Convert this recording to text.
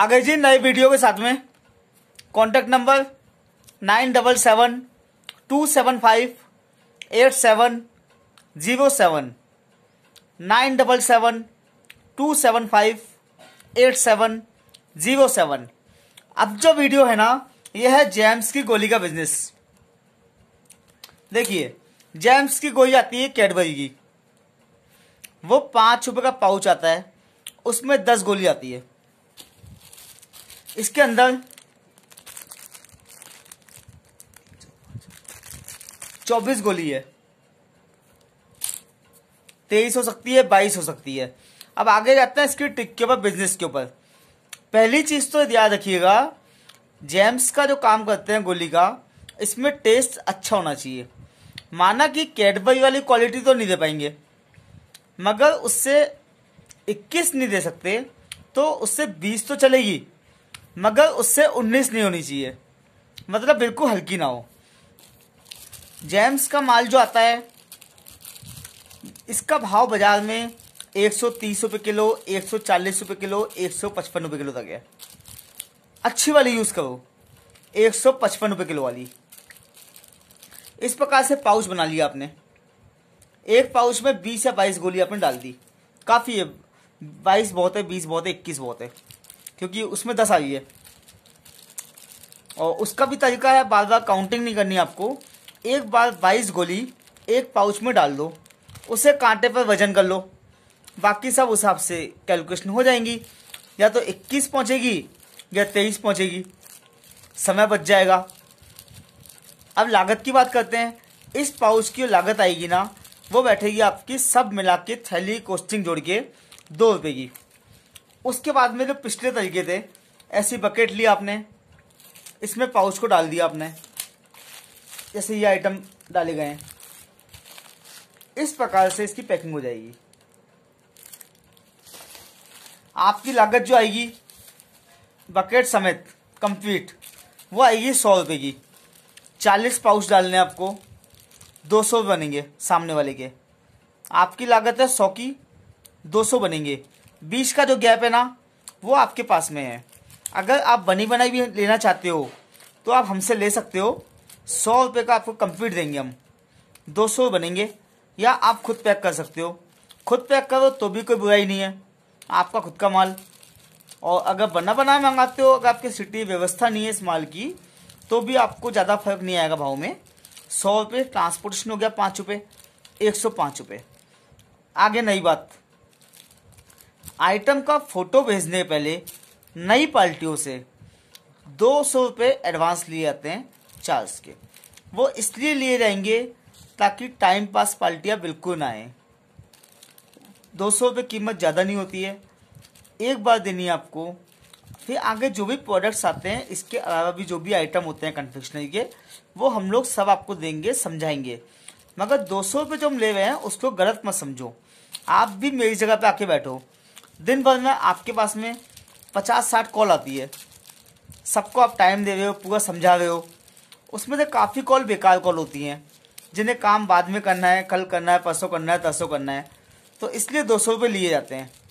आ गए जी नए वीडियो के साथ में contact number nine double seven two seven five eight seven zero seven nine double seven two seven five eight seven zero seven अब जो video है ना यह है जेम्स की गोली का बिजनेस देखिए जेम्स की गोली आती है कैडबरी की वो पाँच रुपये का पाउच आता है उसमें दस गोली आती है इसके अंदर चौबीस गोली है तेईस हो सकती है बाईस हो सकती है अब आगे जाते हैं इसकी ट्रिक के ऊपर बिजनेस के ऊपर पहली चीज तो याद रखिएगा जेम्स का जो काम करते हैं गोली का इसमें टेस्ट अच्छा होना चाहिए माना कि कैडबरी वाली क्वालिटी तो नहीं दे पाएंगे मगर उससे 21 नहीं दे सकते तो उससे 20 तो चलेगी मगर उससे उन्नीस नहीं होनी चाहिए मतलब बिल्कुल हल्की ना हो जेम्स का माल जो आता है इसका भाव बाज़ार में एक सौ तीस रुपये किलो एक सौ चालीस रुपये किलो एक सौ पचपन रुपये किलो तक है अच्छी वाली यूज़ करो एक सौ पचपन रुपये किलो वाली इस प्रकार से पाउच बना लिया आपने एक पाउच में बीस या बाईस गोली आपने डाल दी काफ़ी है बाईस बहुत है बीस बहुत है इक्कीस बहुत है क्योंकि उसमें दस आई है और उसका भी तरीका है बार बार काउंटिंग नहीं करनी आपको एक बार बाईस गोली एक पाउच में डाल दो उसे कांटे पर वजन कर लो बाकी सब उस हिसाब से कैलकुलेशन हो जाएंगी या तो 21 पहुंचेगी या 23 पहुंचेगी समय बच जाएगा अब लागत की बात करते हैं इस पाउच की लागत आएगी ना वो बैठेगी आपकी सब मिला के थैली कोस्टिंग जोड़ के दो रुपये की उसके बाद में जो पिछले तरीके थे ऐसी बकेट ली आपने इसमें पाउच को डाल दिया आपने जैसे ये आइटम डाले गए हैं इस प्रकार से इसकी पैकिंग हो जाएगी आपकी लागत जो आएगी बकेट समेत कंप्लीट वो आएगी सौ रुपये की चालीस पाउच डालने आपको दो सौ बनेंगे सामने वाले के आपकी लागत है सौ की दो सौ बनेंगे बीच का जो गैप है ना वो आपके पास में है अगर आप बनी बनाई भी लेना चाहते हो तो आप हमसे ले सकते हो सौ रुपये का आपको कंप्लीट देंगे हम दो सौ बनेंगे या आप खुद पैक कर सकते हो खुद पैक करो तो भी कोई बुराई नहीं है आपका खुद का माल और अगर बना बना मंगाते हो अगर आपकी सिटी व्यवस्था नहीं है इस माल की तो भी आपको ज़्यादा फर्क नहीं आएगा भाव में सौ रुपये ट्रांसपोर्टेशन हो गया पाँच रुपये एक सौ पाँच रुपये आगे नई बात आइटम का फोटो भेजने पहले नई पार्टियों से दो सौ रुपये एडवांस लिए जाते हैं चार्ज के वो इसलिए लिए रहेंगे ताकि टाइम पास पार्टियाँ बिल्कुल ना आए दो सौ रुपये कीमत ज़्यादा नहीं होती है एक बार देनी है आपको फिर आगे जो भी प्रोडक्ट्स आते हैं इसके अलावा भी जो भी आइटम होते हैं कन्फेक्शनरी के वो हम लोग सब आपको देंगे समझाएंगे मगर दो सौ रुपये जो हम ले रहे हैं उसको गलत मत समझो आप भी मेरी जगह पे आके बैठो दिन भर में आपके पास में पचास साठ कॉल आती है सबको आप टाइम दे रहे हो पूरा समझा रहे हो उसमें से काफ़ी कॉल बेकार कॉल होती हैं जिन्हें काम बाद में करना है कल करना है परसों करना है तरसों करना है तो इसलिए दो सौ रुपये लिए जाते हैं